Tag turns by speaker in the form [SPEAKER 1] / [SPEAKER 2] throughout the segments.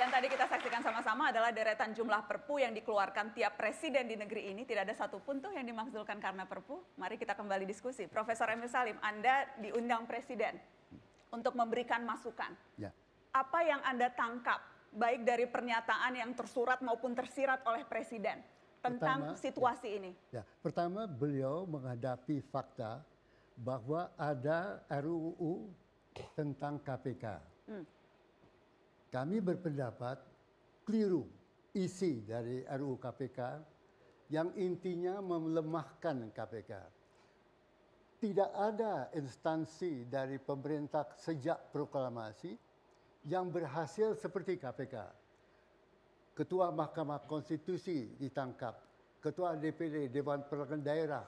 [SPEAKER 1] yang tadi kita saksikan sama-sama adalah deretan jumlah perpu yang dikeluarkan tiap presiden di negeri ini. Tidak ada satupun tuh yang dimaksudkan karena perpu. Mari kita kembali diskusi. Profesor Emil Salim, Anda diundang presiden untuk memberikan masukan. Ya. Apa yang Anda tangkap baik dari pernyataan yang tersurat maupun tersirat oleh presiden tentang pertama, situasi ya, ini?
[SPEAKER 2] Ya, pertama beliau menghadapi fakta bahwa ada RUU tentang KPK. Hmm kami berpendapat keliru isi dari RUU KPK yang intinya melemahkan KPK. Tidak ada instansi dari pemerintah sejak proklamasi yang berhasil seperti KPK. Ketua Mahkamah Konstitusi ditangkap, Ketua DPD Dewan Perwakilan Daerah,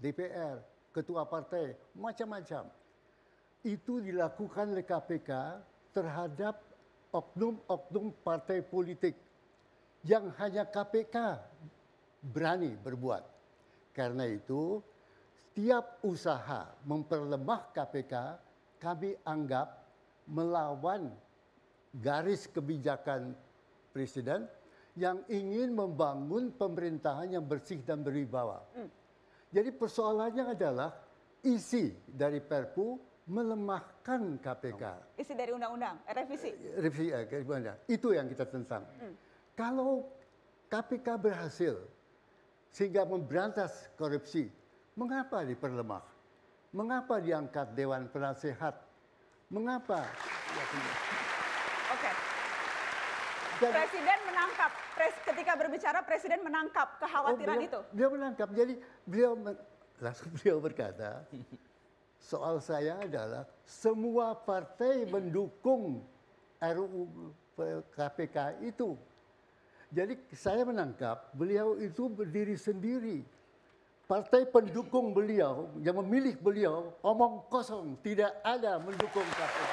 [SPEAKER 2] DPR, Ketua Partai, macam-macam. Itu dilakukan oleh KPK terhadap oknum-oknum partai politik yang hanya KPK berani berbuat. Karena itu, setiap usaha memperlemah KPK kami anggap melawan garis kebijakan presiden yang ingin membangun pemerintahan yang bersih dan berwibawa. Hmm. Jadi persoalannya adalah isi dari Perpu melemahkan KPK.
[SPEAKER 1] Isi dari undang-undang, eh, revisi.
[SPEAKER 2] Revisi, eh, ya, itu yang kita tentang. Hmm. Kalau KPK berhasil sehingga memberantas korupsi, mengapa diperlemah? Mengapa diangkat Dewan Penasehat? Mengapa?
[SPEAKER 3] Oke.
[SPEAKER 1] Okay. Presiden menangkap, pres, ketika berbicara Presiden menangkap kekhawatiran oh, beliau, itu.
[SPEAKER 2] Beliau menangkap, jadi beliau men, langsung beliau berkata, soal saya adalah semua partai iya. mendukung RUU KPK itu. Jadi saya menangkap beliau itu berdiri sendiri. Partai pendukung beliau yang memilih beliau omong kosong, tidak ada mendukung KPK.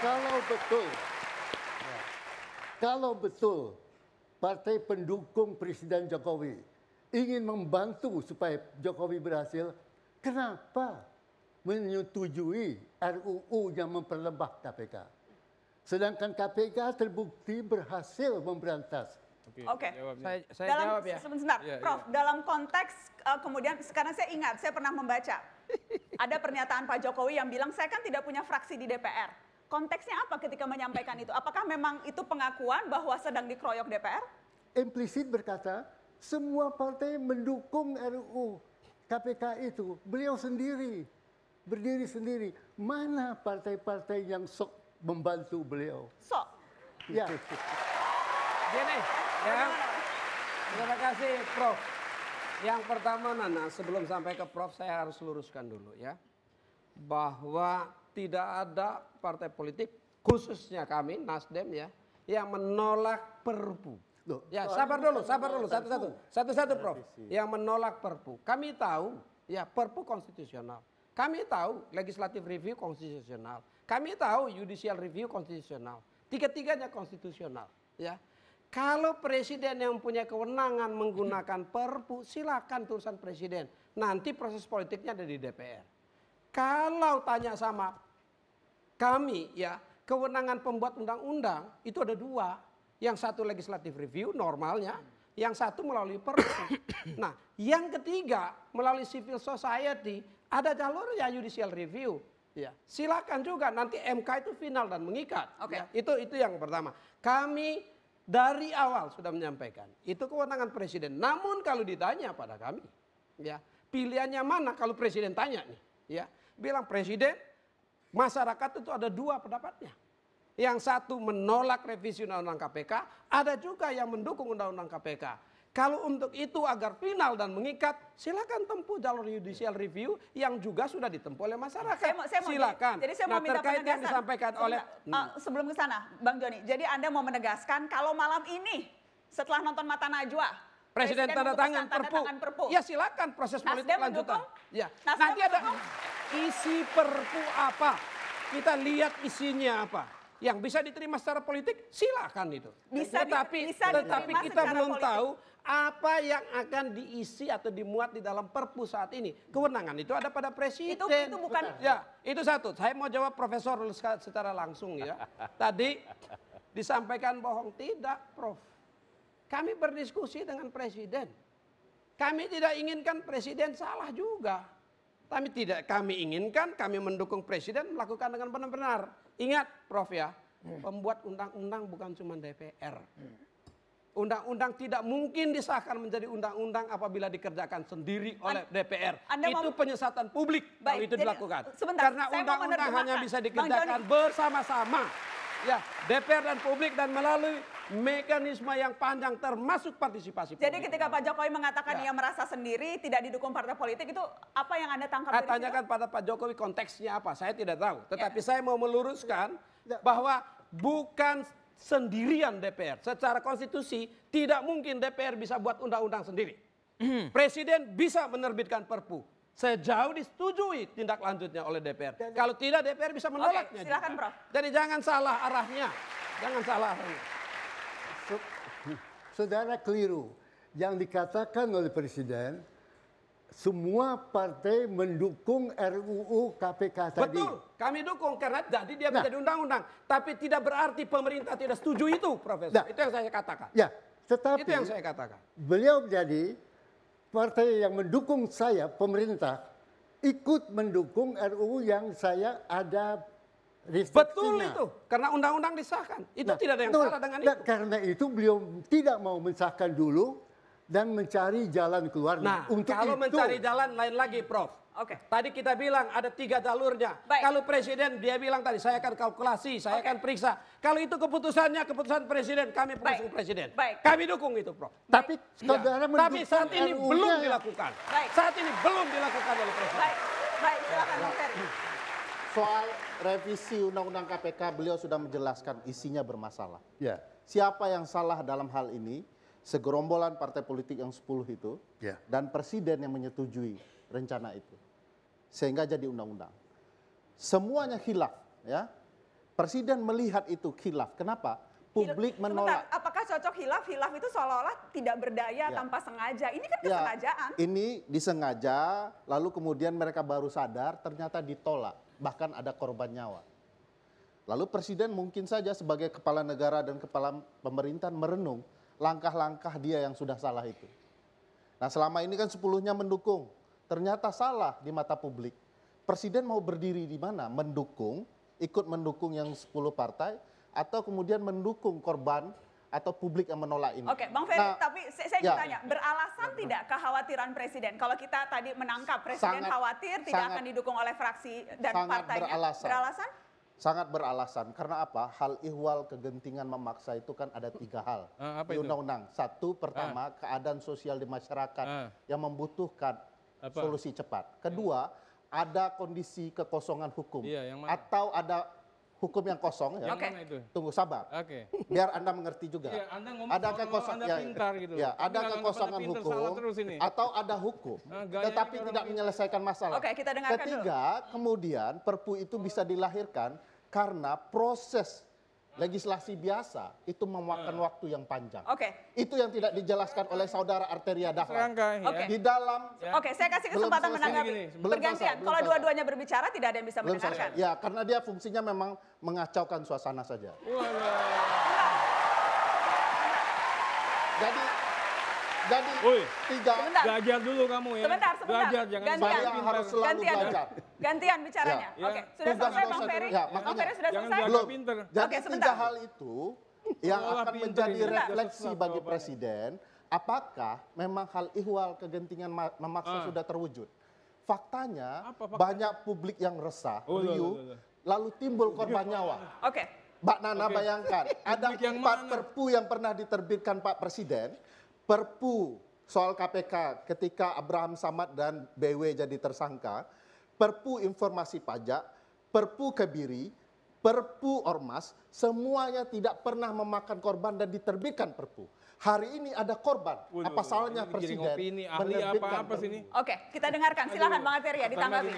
[SPEAKER 2] Kalau betul, ya, kalau betul partai pendukung Presiden Jokowi ingin membantu supaya Jokowi berhasil, Kenapa menyetujui RUU yang memperlembah KPK? Sedangkan KPK terbukti berhasil memberantas Oke, okay. Ya. saya, saya dalam, jawab ya. Sebentar, ya, ya. Prof.
[SPEAKER 1] Ya. Dalam konteks uh, kemudian, sekarang saya ingat, saya pernah membaca ada pernyataan Pak Jokowi yang bilang saya kan tidak punya fraksi di DPR. Konteksnya apa ketika menyampaikan itu? Apakah memang itu pengakuan bahwa sedang dikeroyok DPR?
[SPEAKER 2] Implisit berkata semua partai mendukung RUU KPK itu beliau sendiri berdiri sendiri. Mana partai-partai yang sok membantu beliau? Sok. Ya.
[SPEAKER 4] nih. ya. Terima kasih Prof. Yang pertama Nana, sebelum sampai ke Prof saya harus luruskan dulu ya. Bahwa tidak ada partai politik khususnya kami Nasdem ya yang menolak
[SPEAKER 5] Perpu. Loh, ya sabar dulu, sabar dulu satu-satu.
[SPEAKER 4] Satu-satu Prof. Yang menolak Perpu. Kami tahu ya Perpu konstitusional. Kami tahu legislative review konstitusional. Kami tahu judicial review konstitusional. Tiga-tiganya konstitusional, ya. Kalau presiden yang punya kewenangan menggunakan perpu, silakan tulisan presiden. Nanti proses politiknya ada di DPR. Kalau tanya sama kami ya, kewenangan pembuat undang-undang itu ada dua yang satu legislatif review normalnya, yang satu melalui perpu. nah, yang ketiga melalui civil society ada jalur ya judicial review. Ya, silakan juga nanti MK itu final dan mengikat. Okay. Ya, itu itu yang pertama. Kami dari awal sudah menyampaikan itu kewenangan presiden. Namun kalau ditanya pada kami, ya pilihannya mana kalau presiden tanya nih, ya bilang presiden masyarakat itu ada dua pendapatnya. Yang satu menolak revisi undang-undang KPK, ada juga yang mendukung undang-undang KPK. Kalau untuk itu agar final dan mengikat, silakan tempuh jalur judicial review yang juga sudah ditempuh oleh masyarakat. Saya mau, saya mau, silakan. Jadi, saya nah, mau nah, minta terkait yang disampaikan sebelum, oleh uh,
[SPEAKER 1] sebelum ke sana, Bang Joni. Jadi Anda mau menegaskan kalau malam ini setelah nonton Mata Najwa, Presiden, Presiden tanda, tangan, tanda perpu. tangan perpu. Ya silakan proses Nasdem politik lanjutan. Ya. Nasdem Nanti ada isi perpu apa?
[SPEAKER 4] Kita lihat isinya apa yang bisa diterima secara politik silakan itu. Bisa tetapi bisa tetapi kita belum politik. tahu apa yang akan diisi atau dimuat di dalam perpu saat ini. Kewenangan itu ada pada presiden. Itu itu bukan ya, itu satu. Saya mau jawab profesor secara langsung ya. Tadi disampaikan bohong tidak, Prof. Kami berdiskusi dengan presiden. Kami tidak inginkan presiden salah juga. Tapi tidak kami inginkan, kami mendukung presiden melakukan dengan benar-benar. Ingat Prof ya, hmm. pembuat undang-undang bukan cuma DPR. Undang-undang tidak mungkin disahkan menjadi undang-undang apabila dikerjakan sendiri oleh An DPR. Anda itu penyesatan publik Baik, kalau itu jadi, dilakukan. Sebentar, Karena undang-undang hanya bisa dikerjakan bersama-sama. Ya, DPR dan publik dan melalui mekanisme yang panjang termasuk partisipasi Jadi publik. ketika Pak Jokowi mengatakan ya. ia merasa sendiri tidak
[SPEAKER 1] didukung partai politik itu apa yang Anda tangkap Saya Tanyakan
[SPEAKER 4] pada Pak Jokowi konteksnya apa, saya tidak tahu. Ya. Tetapi ya. saya mau meluruskan ya. bahwa bukan sendirian DPR. Secara konstitusi tidak mungkin DPR bisa buat undang-undang sendiri. Hmm. Presiden bisa menerbitkan perpu saya jauh disetujui tindak lanjutnya oleh DPR. Dan, Kalau tidak DPR bisa menolaknya. Okay, silakan Prof. Jadi jangan salah arahnya. Jangan salah arahnya.
[SPEAKER 2] Saudara keliru. Yang dikatakan oleh Presiden, semua partai mendukung RUU KPK tadi. Betul,
[SPEAKER 4] kami dukung karena jadi dia nah. menjadi undang-undang. Tapi tidak berarti pemerintah tidak setuju itu, Profesor. Nah, itu yang saya katakan.
[SPEAKER 2] Ya, tetapi itu yang saya katakan. Beliau jadi partai yang mendukung saya, pemerintah, ikut mendukung RUU yang saya ada Betul itu, karena undang-undang disahkan. Itu nah, tidak ada yang betul. salah dengan nah, itu. Karena itu beliau tidak mau mensahkan dulu dan mencari jalan keluar. Nah, Untuk kalau itu, mencari
[SPEAKER 4] jalan lain lagi, Prof. Oke. Okay. Tadi kita bilang ada tiga jalurnya. Baik. Kalau presiden dia bilang tadi saya akan kalkulasi, saya okay. akan periksa. Kalau itu keputusannya keputusan presiden, kami pengusung presiden. Baik. Kami dukung itu, Prof. Tapi
[SPEAKER 5] ya. Tapi saat ini belum ya. dilakukan.
[SPEAKER 4] Baik. Saat ini belum dilakukan oleh presiden. Baik. Baik, silakan
[SPEAKER 5] Soal revisi Undang-Undang KPK beliau sudah menjelaskan isinya bermasalah. Ya. Siapa yang salah dalam hal ini? Segerombolan partai politik yang 10 itu ya. dan presiden yang menyetujui rencana itu sehingga jadi undang-undang. Semuanya khilaf, ya. Presiden melihat itu khilaf. Kenapa? Publik Hil menolak.
[SPEAKER 1] apakah cocok hilaf? Hilaf itu seolah-olah tidak berdaya ya. tanpa sengaja. Ini kan ya, kesengajaan. Ya,
[SPEAKER 5] ini disengaja, lalu kemudian mereka baru sadar ternyata ditolak. Bahkan ada korban nyawa. Lalu presiden mungkin saja sebagai kepala negara dan kepala pemerintahan merenung langkah-langkah dia yang sudah salah itu. Nah selama ini kan sepuluhnya mendukung, ternyata salah di mata publik. Presiden mau berdiri di mana? Mendukung, ikut mendukung yang 10 partai, atau kemudian mendukung korban atau publik yang menolak ini. Oke, Bang Ferry, nah,
[SPEAKER 1] tapi saya, ingin ya. tanya, beralasan tidak kekhawatiran presiden? Kalau kita tadi menangkap presiden sangat, khawatir tidak sangat, akan didukung oleh fraksi dan sangat partainya, beralasan. beralasan?
[SPEAKER 5] Sangat beralasan. Karena apa? Hal ihwal kegentingan memaksa itu kan ada tiga hal. Uh, apa di undang-undang. Satu, pertama uh. keadaan sosial di masyarakat uh. yang membutuhkan apa? solusi cepat. Kedua, yang... ada kondisi kekosongan hukum iya, yang mana? atau ada hukum yang kosong yang ya. Yang okay. itu? Tunggu sabar. Oke. Okay. Biar Anda mengerti juga. Iya, anda ngomong ada kekosong anda ya, pintar gitu. Ya, ada Enggak, kekosongan pintar, hukum terus ini. atau ada hukum nah, tetapi tidak pintar. menyelesaikan masalah. Oke, okay, kita dengarkan Ketiga, dulu. kemudian Perpu itu bisa dilahirkan karena proses legislasi biasa itu memakan hmm. waktu yang panjang. Oke. Okay. Itu yang tidak dijelaskan oleh saudara Arteria Dahlan. Ya. Oke. Okay. Di dalam.
[SPEAKER 1] Ya. Oke, okay, saya kasih kesempatan menanggapi. Bergantian. Kalau dua-duanya berbicara tidak ada yang bisa mendengarkan. Ya,
[SPEAKER 5] karena dia fungsinya memang mengacaukan suasana saja. Jadi jadi Uy, tiga. Sebentar. Belajar dulu kamu ya.
[SPEAKER 1] Sebentar, sebentar. Belajar, jangan gantian. Saya harus selalu gantian. belajar. Gantian bicaranya. Ya. Oke, okay. sudah Tugas selesai Bang Ferry. Ya, Bang Ferry sudah jangan selesai.
[SPEAKER 5] Belum. Pinter. Jadi Oke, sebentar. tiga hal itu yang Olah akan menjadi ini. refleksi sebentar. bagi presiden. Apakah memang hal ihwal kegentingan memaksa ah. sudah terwujud? Faktanya, Apa, faktanya banyak publik yang resah, oh, riuh, lalu timbul korban iya. nyawa. Oke. Okay. Mbak Nana okay. bayangkan, ada empat perpu yang pernah diterbitkan Pak Presiden, perpu soal KPK ketika Abraham Samad dan BW jadi tersangka, perpu informasi pajak, perpu kebiri, perpu ormas, semuanya tidak pernah memakan korban dan diterbitkan perpu. Hari ini ada korban. Waduh, apa salahnya presiden? Opini, ahli apa apa sini?
[SPEAKER 1] Oke, kita dengarkan. Silahkan Aduh, Bang Arteria ditanggapi.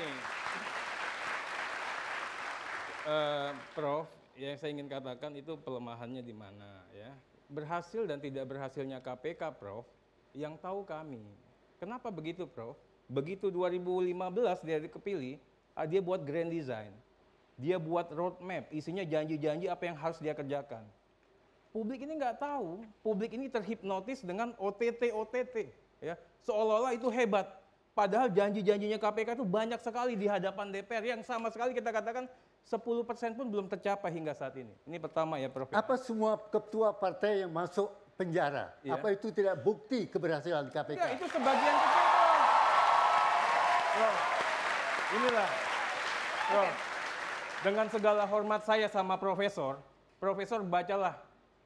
[SPEAKER 3] Uh, Prof, yang saya ingin katakan itu pelemahannya di mana ya? berhasil dan tidak berhasilnya KPK, Prof, yang tahu kami. Kenapa begitu, Prof? Begitu 2015 dia dikepilih, ah, dia buat grand design. Dia buat roadmap, isinya janji-janji apa yang harus dia kerjakan. Publik ini nggak tahu, publik ini terhipnotis dengan OTT-OTT. ya Seolah-olah itu hebat. Padahal janji-janjinya KPK itu banyak sekali di hadapan DPR yang sama sekali kita katakan 10% pun belum tercapai hingga saat ini. Ini pertama ya Prof. Apa semua ketua partai yang
[SPEAKER 2] masuk penjara? Ya. Apa itu tidak bukti keberhasilan KPK? Ya, itu
[SPEAKER 3] sebagian kecil. Prof. inilah.
[SPEAKER 1] Prof. okay.
[SPEAKER 3] dengan segala hormat saya sama profesor, profesor bacalah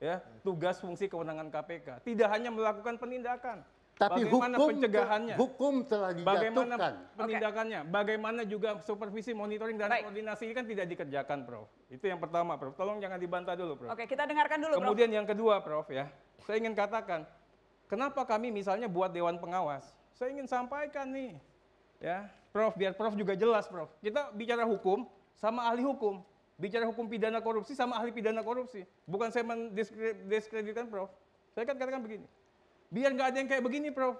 [SPEAKER 3] ya tugas fungsi kewenangan KPK. Tidak hanya melakukan penindakan,
[SPEAKER 5] tapi bagaimana hukum, pencegahannya? Hukum telah
[SPEAKER 1] dijatuhkan. Bagaimana penindakannya?
[SPEAKER 3] Okay. Bagaimana juga supervisi, monitoring, dan Baik. koordinasi ini kan tidak dikerjakan, Prof. Itu yang pertama, Prof. Tolong jangan dibantah dulu, Prof.
[SPEAKER 1] Oke, okay, kita dengarkan dulu, Kemudian
[SPEAKER 3] Prof. yang kedua, Prof. Ya, saya ingin katakan, kenapa kami misalnya buat Dewan Pengawas? Saya ingin sampaikan nih, ya, Prof. Biar Prof. juga jelas, Prof. Kita bicara hukum sama ahli hukum. Bicara hukum pidana korupsi sama ahli pidana korupsi. Bukan saya mendiskreditkan, Prof. Saya kan katakan begini, Biar nggak ada yang kayak begini, Prof.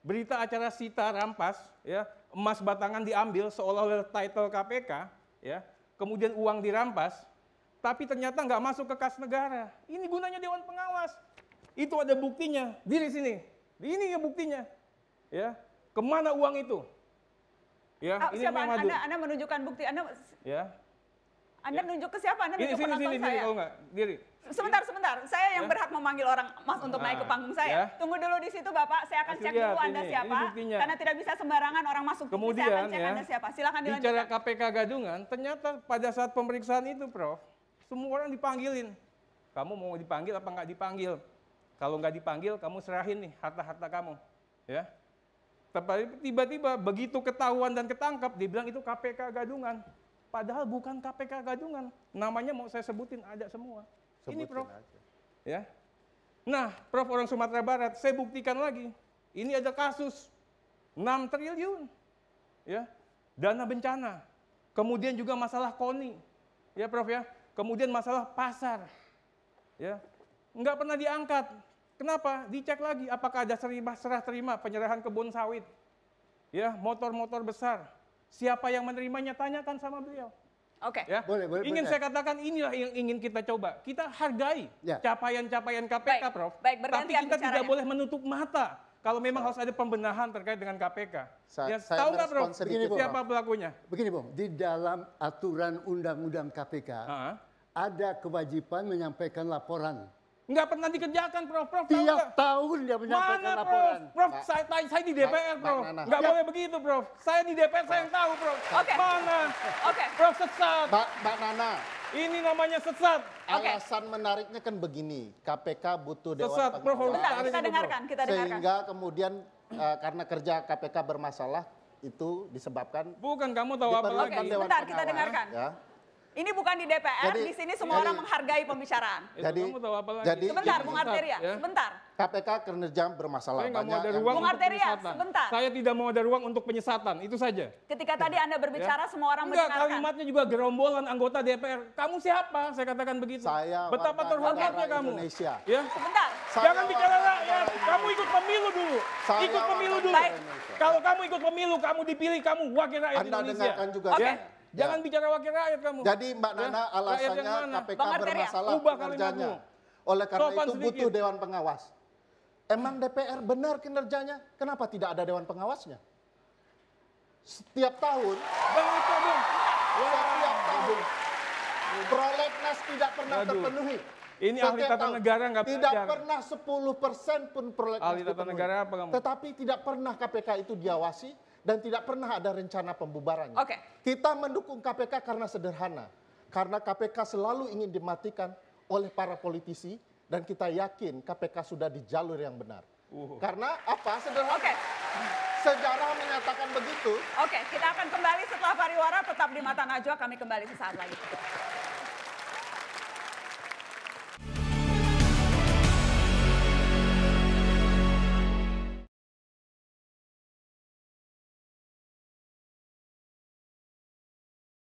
[SPEAKER 3] Berita acara sita rampas, ya emas batangan diambil seolah-olah title KPK, ya kemudian uang dirampas, tapi ternyata nggak masuk ke kas negara. Ini gunanya Dewan Pengawas. Itu ada buktinya. Diri sini. Ini ya buktinya. Ya, kemana uang itu? Ya, oh, ini siapa? Anda,
[SPEAKER 1] Anda menunjukkan bukti. Anda ya. Anda ya. nunjuk ke siapa? Anda ini, nunjuk ke penonton sini, saya. Sini, oh, kalau enggak. Diri sebentar sebentar saya yang ya. berhak memanggil orang mas untuk nah, naik ke nah, panggung saya ya. tunggu dulu di situ bapak saya akan Kasih cek dulu anda ini, siapa ini karena tidak bisa sembarangan orang masuk kemudian saya akan cek ya, anda siapa silakan dilanjutkan bicara
[SPEAKER 3] KPK gadungan ternyata pada saat pemeriksaan itu prof semua orang dipanggilin kamu mau dipanggil apa nggak dipanggil kalau nggak dipanggil kamu serahin nih harta-harta kamu ya tiba-tiba begitu ketahuan dan ketangkap dibilang itu KPK gadungan padahal bukan KPK gadungan namanya mau saya sebutin ada semua Sebutin ini Prof. Aja. Ya. Nah, Prof orang Sumatera Barat, saya buktikan lagi. Ini ada kasus 6 triliun. Ya. Dana bencana. Kemudian juga masalah KONI. Ya, Prof ya. Kemudian masalah pasar. Ya. Enggak pernah diangkat. Kenapa? Dicek lagi apakah ada seribah serah terima penyerahan kebun sawit. Ya, motor-motor besar. Siapa yang menerimanya tanyakan sama beliau.
[SPEAKER 1] Oke. Okay. Ya?
[SPEAKER 2] Boleh, boleh. Ingin boleh. saya
[SPEAKER 3] katakan inilah yang ingin kita coba. Kita hargai ya. capaian-capaian ya. KPK, Prof. Baik, tapi kita bicaranya. tidak boleh menutup mata kalau memang harus ada pembenahan terkait dengan KPK.
[SPEAKER 2] Sa ya, saya tahu nggak Prof begini, Bung, siapa pelakunya? Begini Bung, di dalam aturan undang-undang KPK uh -huh. ada kewajiban menyampaikan laporan
[SPEAKER 3] Nggak pernah dikerjakan, Prof. Prof Tiap tahu tahun dia menyampaikan Mana, laporan. Prof? Prof, nah, saya, saya di nah, DPR, nah, Prof. Nggak ya. boleh begitu, Prof. Saya di DPR, saya yang tahu, Prof. Okay. Mana? Oke. Okay. Prof sesat. Mbak, Nana. Ini
[SPEAKER 5] namanya sesat. Okay. Alasan menariknya kan begini, KPK butuh Dewan sesat, Prof. Bentar, kita dengarkan, kita dengarkan. Sehingga kemudian uh, karena kerja KPK bermasalah, itu disebabkan bukan kamu tahu apa lagi. Bentar, kita dengarkan. Ya.
[SPEAKER 1] Ini bukan di DPR, jadi, di sini semua jadi, orang menghargai pembicaraan. Jadi, jadi sebentar, Bung Arteria, ya? sebentar.
[SPEAKER 5] KPK kerja bermasalah saya banyak. Mau ada ruang Bung Arteria, sebentar. Saya tidak mau ada ruang untuk penyesatan, itu saja.
[SPEAKER 1] Ketika tadi Anda berbicara, ya? semua orang Enggak, mendengarkan.
[SPEAKER 5] kalimatnya juga gerombolan anggota
[SPEAKER 3] DPR. Kamu siapa? Saya katakan begitu. Saya Betapa terhormatnya kamu. Indonesia. Ya? Sebentar. Saya Jangan bicara rakyat. Kamu ikut pemilu dulu. Saya ikut pemilu dulu. Kalau kamu ikut pemilu, kamu dipilih, kamu wakil rakyat Anda Indonesia. Anda dengarkan juga. Okay. Ya? Ya. Jangan ya. bicara wakil rakyat kamu. Jadi
[SPEAKER 5] Mbak ya, Nana ya? alasannya KPK Bang bermasalah ya? kinerjanya. Oleh karena Sopan itu sedikit. butuh dewan pengawas. Emang DPR benar kinerjanya? Kenapa tidak ada dewan pengawasnya? Setiap tahun Bang itu Bang. Setiap tahun prolegnas tidak pernah Aduh. terpenuhi. Ini Setiap ahli tata negara nggak Tidak pelajar. pernah 10 persen pun prolegnas Ahli tata negara apa kamu? Tetapi tidak pernah KPK itu diawasi, dan tidak pernah ada rencana pembubarannya. Okay. Kita mendukung KPK karena sederhana. Karena KPK selalu ingin dimatikan oleh para politisi dan kita yakin KPK sudah di jalur yang benar. Uhuh. Karena
[SPEAKER 1] apa? Sederhana. Okay. Sejarah menyatakan begitu. Oke, okay, kita akan kembali setelah pariwara tetap di Mata Najwa kami kembali sesaat lagi.